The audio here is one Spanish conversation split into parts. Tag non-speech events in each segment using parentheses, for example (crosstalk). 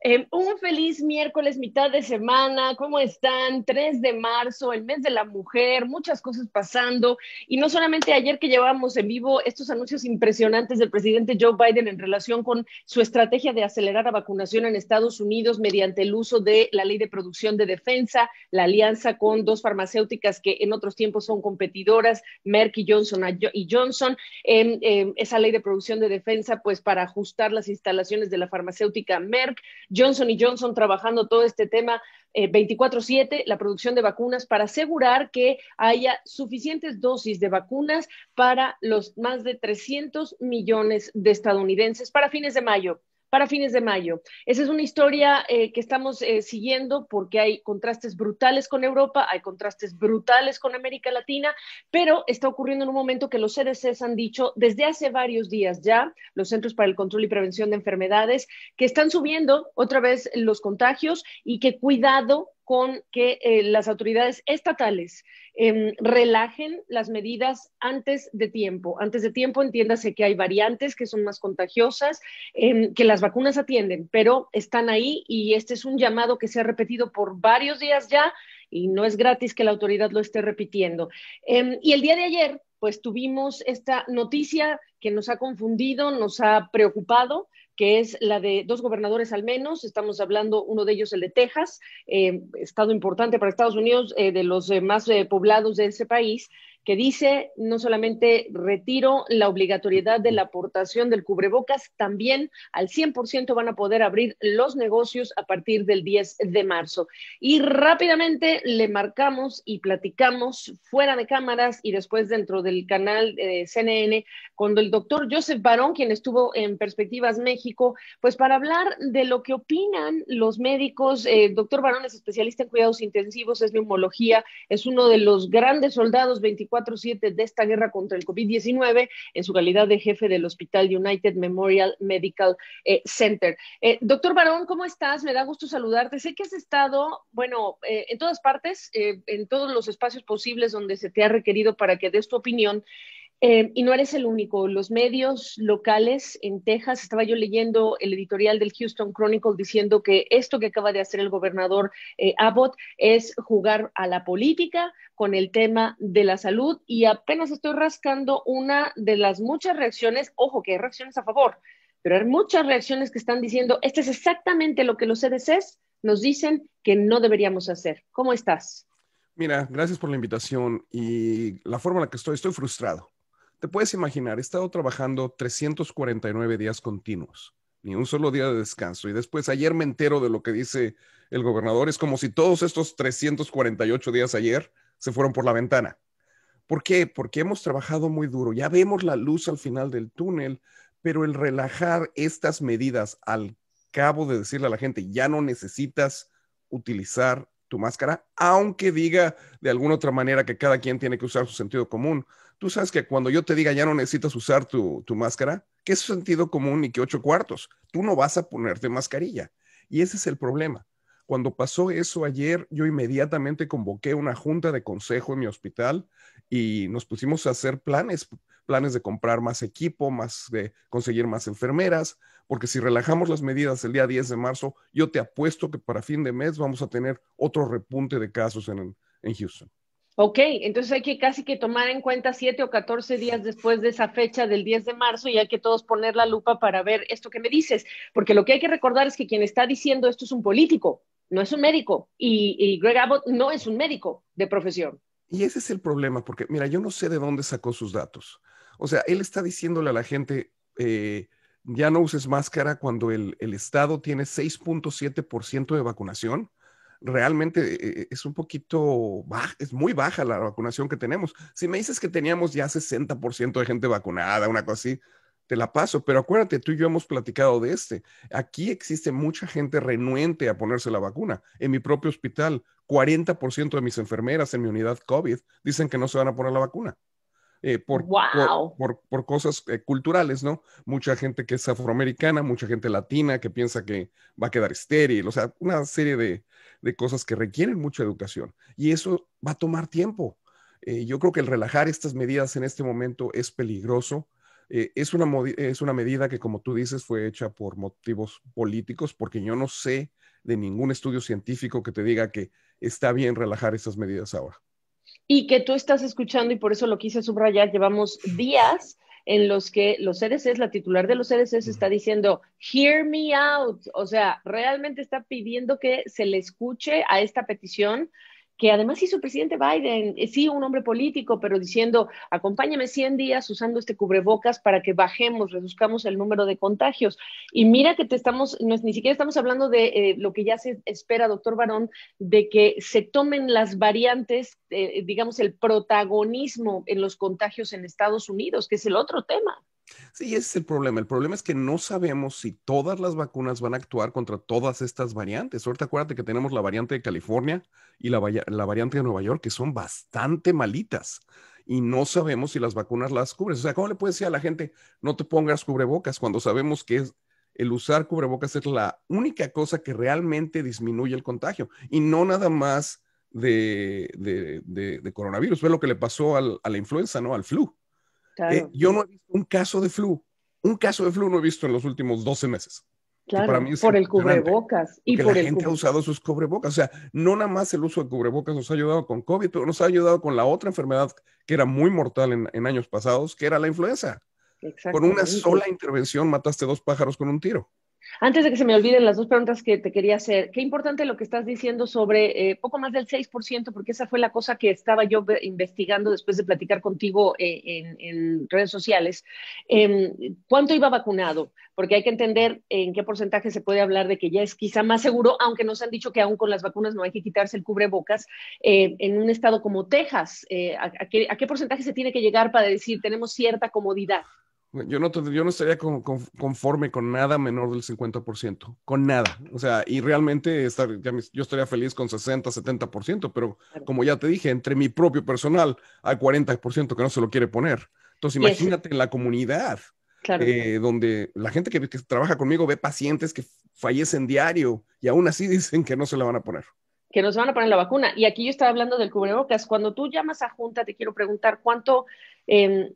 Em, un feliz miércoles, mitad de semana, ¿cómo están? 3 de marzo, el mes de la mujer, muchas cosas pasando. Y no solamente ayer que llevábamos en vivo estos anuncios impresionantes del presidente Joe Biden en relación con su estrategia de acelerar la vacunación en Estados Unidos mediante el uso de la ley de producción de defensa, la alianza con dos farmacéuticas que en otros tiempos son competidoras, Merck y Johnson y Johnson, em, em, esa ley de producción de defensa pues para ajustar las instalaciones de la farmacéutica Merck Johnson y Johnson trabajando todo este tema 24/7, eh, la producción de vacunas, para asegurar que haya suficientes dosis de vacunas para los más de 300 millones de estadounidenses para fines de mayo para fines de mayo. Esa es una historia eh, que estamos eh, siguiendo porque hay contrastes brutales con Europa, hay contrastes brutales con América Latina, pero está ocurriendo en un momento que los CDCs han dicho desde hace varios días ya, los Centros para el Control y Prevención de Enfermedades, que están subiendo otra vez los contagios y que cuidado con que eh, las autoridades estatales em, relajen las medidas antes de tiempo. Antes de tiempo, entiéndase que hay variantes que son más contagiosas, em, que las vacunas atienden, pero están ahí y este es un llamado que se ha repetido por varios días ya y no es gratis que la autoridad lo esté repitiendo. Em, y el día de ayer, pues tuvimos esta noticia que nos ha confundido, nos ha preocupado que es la de dos gobernadores al menos, estamos hablando uno de ellos, el de Texas, eh, estado importante para Estados Unidos, eh, de los eh, más poblados de ese país, que dice no solamente retiro la obligatoriedad de la aportación del cubrebocas, también al 100% van a poder abrir los negocios a partir del 10 de marzo. Y rápidamente le marcamos y platicamos fuera de cámaras y después dentro del canal eh, CNN cuando el doctor Joseph Barón, quien estuvo en Perspectivas México, pues para hablar de lo que opinan los médicos, eh, el doctor Barón es especialista en cuidados intensivos, es neumología, es uno de los grandes soldados 24 24 de esta guerra contra el COVID-19 en su calidad de jefe del Hospital United Memorial Medical eh, Center. Eh, doctor Barón, ¿cómo estás? Me da gusto saludarte. Sé que has estado, bueno, eh, en todas partes, en todos los espacios posibles donde se te ha requerido para que des tu opinión eh, y no eres el único. Los medios locales en Texas, estaba yo leyendo el editorial del Houston Chronicle diciendo que esto que acaba de hacer el gobernador eh, Abbott es jugar a la política con el tema de la salud y apenas estoy rascando una de las muchas reacciones, ojo que hay reacciones a favor, pero hay muchas reacciones que están diciendo, esto es exactamente lo que los CDCs nos dicen que no deberíamos hacer. ¿Cómo estás? Mira, gracias por la invitación y la forma en la que estoy, estoy frustrado te puedes imaginar, he estado trabajando 349 días continuos, ni un solo día de descanso. Y después ayer me entero de lo que dice el gobernador. Es como si todos estos 348 días ayer se fueron por la ventana. ¿Por qué? Porque hemos trabajado muy duro. Ya vemos la luz al final del túnel, pero el relajar estas medidas al cabo de decirle a la gente, ya no necesitas utilizar tu máscara, aunque diga de alguna otra manera que cada quien tiene que usar su sentido común, Tú sabes que cuando yo te diga ya no necesitas usar tu, máscara, que es sentido común y que ocho cuartos, tú no vas a ponerte mascarilla. Y ese es el problema. Cuando pasó eso ayer, yo inmediatamente convoqué una junta de consejo en mi hospital y nos pusimos a hacer planes, planes de comprar más equipo, más de conseguir más enfermeras, porque si relajamos las medidas el día 10 de marzo, yo te apuesto que para fin de mes vamos a tener otro repunte de casos en, en Houston. Ok, entonces hay que casi que tomar en cuenta siete o 14 días después de esa fecha del 10 de marzo y hay que todos poner la lupa para ver esto que me dices, porque lo que hay que recordar es que quien está diciendo esto es un político, no es un médico y, Greg Abbott no es un médico de profesión. Y ese es el problema, porque mira, yo no sé de dónde sacó sus datos. O sea, él está diciéndole a la gente, eh, ya no uses máscara cuando el, el Estado tiene 6.7% de vacunación realmente eh, eh, es un poquito baja, es muy baja la vacunación que tenemos. Si me dices que teníamos ya 60% de gente vacunada, una cosa así, te la paso, pero acuérdate, tú y yo hemos platicado de este. Aquí existe mucha gente renuente a ponerse la vacuna. En mi propio hospital, 40% de mis enfermeras en mi unidad COVID dicen que no se van a poner la vacuna. Eh, por, por, cosas eh, culturales, ¿no? Mucha gente que es afroamericana, mucha gente latina que piensa que va a quedar estéril, o sea, una serie de, cosas que requieren mucha educación y eso va a tomar tiempo. Eh, yo creo que el relajar estas medidas en este momento es peligroso. es, una es una medida que, como tú dices, fue hecha por motivos políticos, porque yo no sé de ningún estudio científico que te diga que está bien relajar estas medidas ahora y que tú estás escuchando y por eso lo quise subrayar, llevamos días en los que los CDCs, la titular de los CDCs está diciendo, hear me out, o sea, realmente está pidiendo que se le escuche a esta petición que además hizo el presidente Biden, eh, sí, un hombre político, pero diciendo, acompáñame 100 días usando este cubrebocas para que bajemos, reduzcamos el número de contagios. Y mira que te estamos, ni siquiera estamos hablando de eh, lo que ya se espera, doctor Barón, de que se tomen las variantes, eh, digamos, el protagonismo en los contagios en Estados Unidos, que es el otro tema. Sí, ese es el problema. El problema es que no sabemos si todas las vacunas van a actuar contra todas estas variantes. Ahorita acuérdate que tenemos la variante de California y la, variante de Nueva York, que son bastante malitas y no sabemos si las vacunas las cubren. O sea, ¿cómo le puedes decir a la gente, no te pongas cubrebocas cuando sabemos que es, el usar cubrebocas es la única cosa que realmente disminuye el contagio y no nada más de, coronavirus? Fue lo que le pasó a la influenza, ¿no? Al flu. Eh, yo no he visto un caso de flu. Un caso de flu no he visto en los últimos 12 meses. Claro, para mí por el cubrebocas. Y por la gente ha usado sus cubrebocas. O sea, no nada más el uso de cubrebocas nos ha ayudado con COVID, nos ha ayudado con la otra enfermedad que era muy mortal en, en años pasados, que era la influenza. Con una sola intervención mataste dos pájaros con un tiro. Antes de que se me olviden las dos preguntas que te quería hacer, qué importante lo que estás diciendo sobre eh, poco más del 6%, porque esa fue la cosa que estaba yo investigando después de platicar contigo eh, en, redes sociales. Em, ¿Cuánto iba vacunado? Porque hay que entender en qué porcentaje se puede hablar de que ya es quizá más seguro, aunque nos han dicho que aún con las vacunas no hay que quitarse el cubrebocas. Eh, en un estado como Texas, ¿a, qué, ¿a qué porcentaje se tiene que llegar para decir tenemos cierta comodidad? Yo no, yo no estaría conforme con nada menor del 50%, con nada. O sea, y realmente estar, yo estaría feliz con 60, 70%, pero como ya te dije, entre mi propio personal hay 40% que no se lo quiere poner. Entonces, imagínate en la comunidad, eh, donde la gente que, trabaja conmigo ve pacientes que fallecen diario y aún así (laughs) dicen que no se la van a poner que no se van a poner la vacuna. Y aquí yo estaba hablando del cubrebocas. Cuando tú llamas a junta, te quiero preguntar cuánto, em,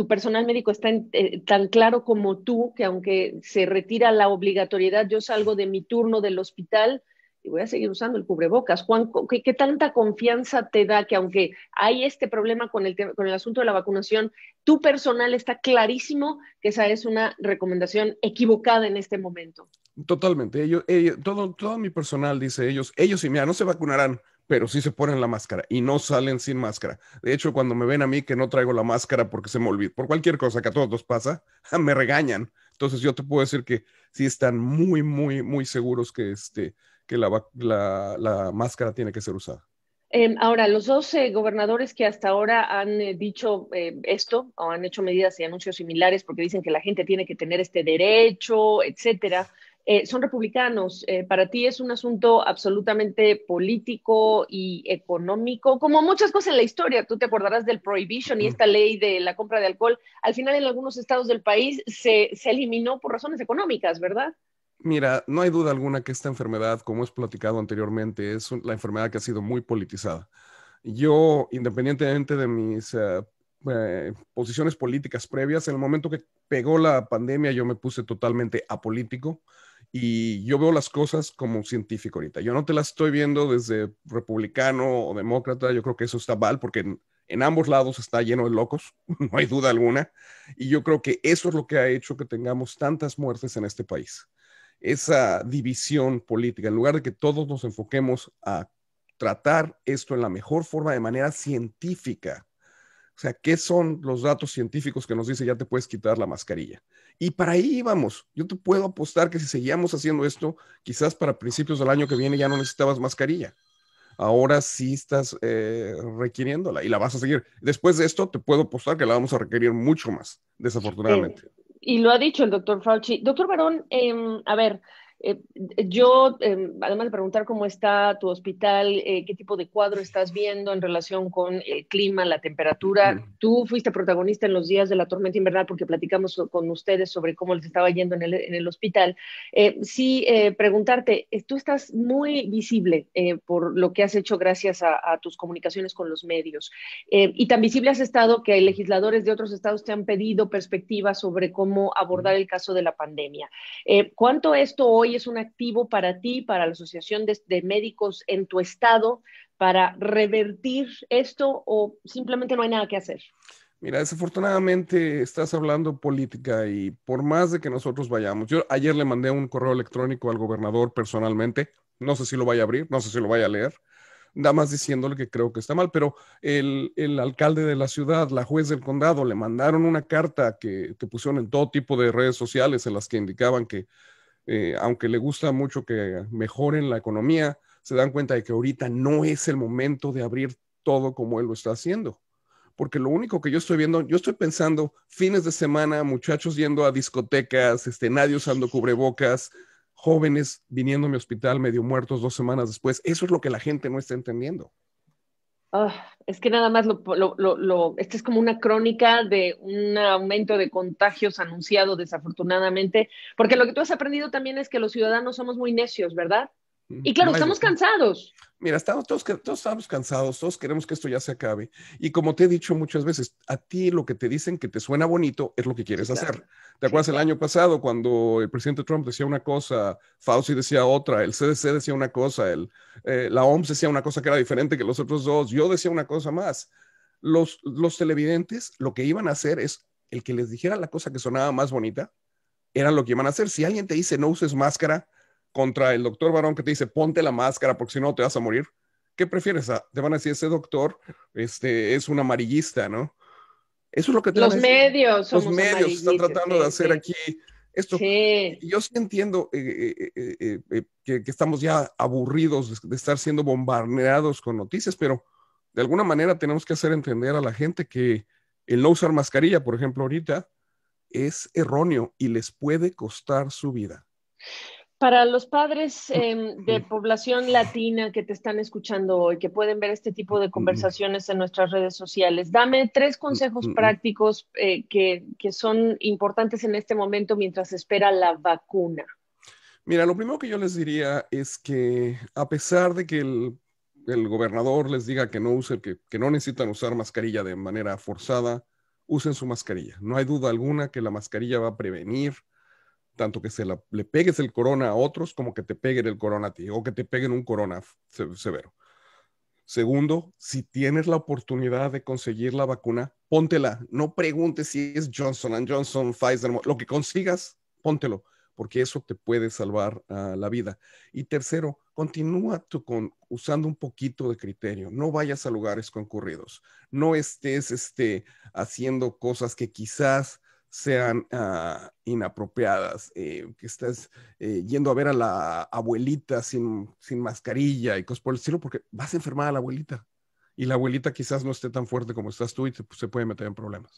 tu personal médico está eh, tan claro como tú que aunque se retira la obligatoriedad, yo salgo de mi turno del hospital y voy a seguir usando el cubrebocas. Juan, ¿qué, tanta confianza te da que aunque hay este problema con el, con el asunto de la vacunación, tu personal está clarísimo que esa es una recomendación equivocada en este momento? Totalmente. ellos todo, todo mi personal dice ellos, ellos y mira, no se vacunarán pero sí se ponen la máscara y no salen sin máscara. De hecho, cuando me ven a mí que no traigo la máscara porque se me olvida, por cualquier cosa que a todos nos pasa, (laughs) me regañan. Entonces yo te puedo decir que sí están muy, muy, muy seguros que, este, que la, máscara tiene que ser usada. Em, ahora, los dos eh, gobernadores que hasta ahora han eh, dicho eh, esto o han hecho medidas y anuncios similares porque dicen que la gente tiene que tener este derecho, etcétera. Eh, son republicanos. Eh, para ti es un asunto absolutamente político y económico, como muchas cosas en la historia. Tú te acordarás del prohibition y esta ley de la compra de alcohol. Al final en algunos estados del país se, eliminó por razones económicas, ¿verdad? Mira, no hay duda alguna que esta enfermedad, como es platicado anteriormente, es la enfermedad que ha sido muy politizada. Yo, independientemente de mis eh, posiciones políticas previas, en el momento que pegó la pandemia yo me puse totalmente apolítico. Y yo veo las cosas como científico ahorita. Yo no te las estoy viendo desde republicano o demócrata. Yo creo que eso está mal porque en ambos lados está lleno de locos, (laughs) no hay duda alguna. Y yo creo que eso es lo que ha hecho que tengamos tantas muertes en este país. Esa división política, en lugar de que todos nos enfoquemos a tratar esto en la mejor forma, de manera científica, o sea, ¿qué son los datos científicos que nos dice ya te puedes quitar la mascarilla? Y para ahí íbamos. Yo te puedo apostar que si seguíamos haciendo esto, quizás para principios del año que viene ya no necesitabas mascarilla. Ahora sí estás eh, requiriéndola y la vas a seguir. Después de esto, te puedo apostar que la vamos a requerir mucho más, desafortunadamente. y lo ha dicho el doctor Fauci. Doctor Barón, em, a ver, eh, eh, yo, em, además de preguntar cómo está tu hospital, eh, qué tipo de cuadro estás viendo en relación con el clima, la temperatura, mm. tú fuiste protagonista en los días de la tormenta invernal porque platicamos con ustedes sobre cómo les estaba yendo en el, hospital. sí, preguntarte, tú estás muy visible por lo que has hecho gracias a, a tus comunicaciones con los medios y tan visible has estado que hay legisladores de otros estados te han pedido perspectivas sobre cómo abordar mm. el caso de la pandemia. ¿Cuánto esto hoy es un activo para ti, para la Asociación de, Médicos en tu estado, para revertir esto o simplemente no hay nada que hacer? Mira, desafortunadamente estás hablando política y por más de que nosotros vayamos, yo ayer le mandé un correo electrónico al gobernador personalmente, no sé si lo vaya a abrir, no sé si lo vaya a leer, nada más diciéndole que creo que está mal, pero el, alcalde de la ciudad, la juez del condado, le mandaron una carta que pusieron en todo tipo de redes sociales en las que indicaban que eh, aunque le gusta mucho que mejoren la economía, se dan cuenta de que ahorita no es el momento de abrir todo como él lo está haciendo. Porque lo único que yo estoy viendo, yo estoy pensando fines de semana, muchachos yendo a discotecas, escenarios nadie usando cubrebocas, jóvenes viniendo a mi hospital medio muertos dos semanas después. Eso es lo que la gente no está entendiendo. Ah, es que nada más lo, lo, lo, es como una crónica de un aumento de contagios anunciado desafortunadamente, porque lo que tú has aprendido también es que los ciudadanos somos muy necios, ¿verdad? Y claro, estamos cansados. Mira, estamos, todos, todos estamos cansados, todos queremos que esto ya se acabe. Y como te he dicho muchas veces, a ti lo que te dicen que te suena bonito es lo que quieres hacer. ¿Te acuerdas el año pasado cuando el presidente Trump decía una cosa, Fauci decía otra, el CDC decía una cosa, el, eh, la OMS decía una cosa que era diferente que los otros dos, yo decía una cosa más? Los, los televidentes lo que iban a hacer es el que les dijera la cosa que sonaba más bonita, era lo que iban a hacer. Si alguien te dice no uses máscara, contra el doctor varón que te dice, ponte la máscara porque si no te vas a morir. ¿Qué prefieres? Ah, te van a decir, ese doctor este, es un amarillista, ¿no? Eso es lo que te Los medios, Los medios están tratando de hacer aquí esto. Yo sí entiendo eh, eh, eh, que, estamos ya aburridos de, de, estar siendo bombardeados con noticias, pero de alguna manera tenemos que hacer entender a la gente que el no usar mascarilla, por ejemplo, ahorita, es erróneo y les puede costar su vida. Para los padres em, de población latina que te están escuchando hoy, que pueden ver este tipo de conversaciones en nuestras redes sociales, dame tres consejos prácticos eh, que, que son importantes en este momento mientras espera la vacuna. Mira, lo primero que yo les diría es que a pesar de que el el gobernador les diga que no que, que, no necesitan usar mascarilla de manera forzada, usen su mascarilla. No hay duda alguna que la mascarilla va a prevenir tanto que se le pegues el corona a otros como que te peguen el corona a ti o que te peguen un corona severo. Segundo, si tienes la oportunidad de conseguir la vacuna, póntela. No preguntes si es Johnson Johnson, Pfizer, lo que consigas, póntelo, porque eso te puede salvar ah, la vida. Y tercero, continúa usando un poquito de criterio. No vayas a lugares concurridos. No estés este, haciendo cosas que quizás sean ah, inapropiadas, eh, que estás eh, yendo a ver a la abuelita sin, mascarilla y cosas por el estilo, porque vas a enfermar a la abuelita. Y la abuelita quizás no esté tan fuerte como estás tú y pues, se puede meter en problemas.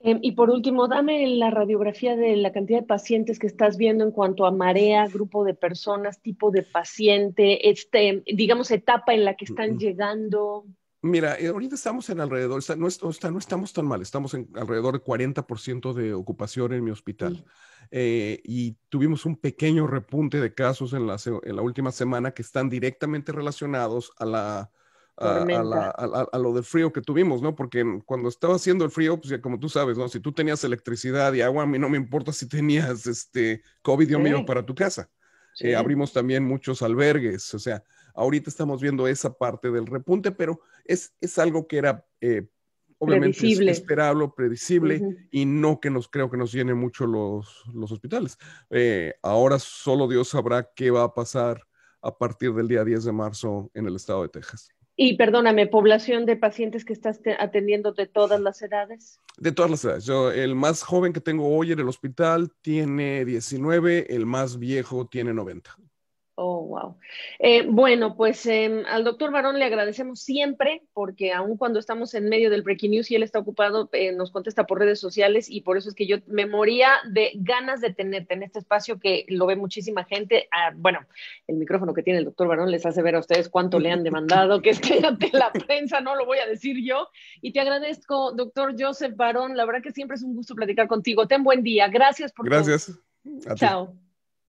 Em, y por último, dame la radiografía de la cantidad de pacientes que estás viendo en cuanto a marea, grupo de personas, tipo de paciente, este, digamos, etapa en la que están llegando. Mira, eh, ahorita estamos en alrededor, no, no, estamos tan mal, estamos en alrededor de 40% de ocupación en mi hospital. Eh, y tuvimos un pequeño repunte de casos en la, en la última semana que están directamente relacionados a la, a, lo del frío que tuvimos, ¿no? Porque cuando estaba haciendo el frío, pues ya como tú sabes, ¿no? Si tú tenías electricidad y agua, a mí no me importa si tenías este COVID, o sí. para tu casa. Eh, abrimos también muchos albergues, o sea, Ahorita estamos viendo esa parte del repunte, pero es, es algo que era eh, obviamente esperable, predecible y no que nos creo que nos llene mucho los, hospitales. Eh, ahora solo Dios sabrá qué va a pasar a partir del día 10 de marzo en el estado de Texas. Y perdóname, población de pacientes que estás atendiendo de todas las edades. De todas las edades. Yo, el más joven que tengo hoy en el hospital tiene 19, el más viejo tiene 90. Oh, wow. Eh, bueno, pues em, al doctor Barón le agradecemos siempre porque aun cuando estamos en medio del breaking news y él está ocupado, eh, nos contesta por redes sociales y por eso es que yo me moría de ganas de tenerte en este espacio que lo ve muchísima gente. Ah, bueno, el micrófono que tiene el doctor Barón les hace ver a ustedes cuánto le han demandado, que es que ante la prensa, no lo voy a decir yo. Y te agradezco, doctor Joseph Barón, la verdad que siempre es un gusto platicar contigo. Ten buen día. Gracias por... Gracias. Chao.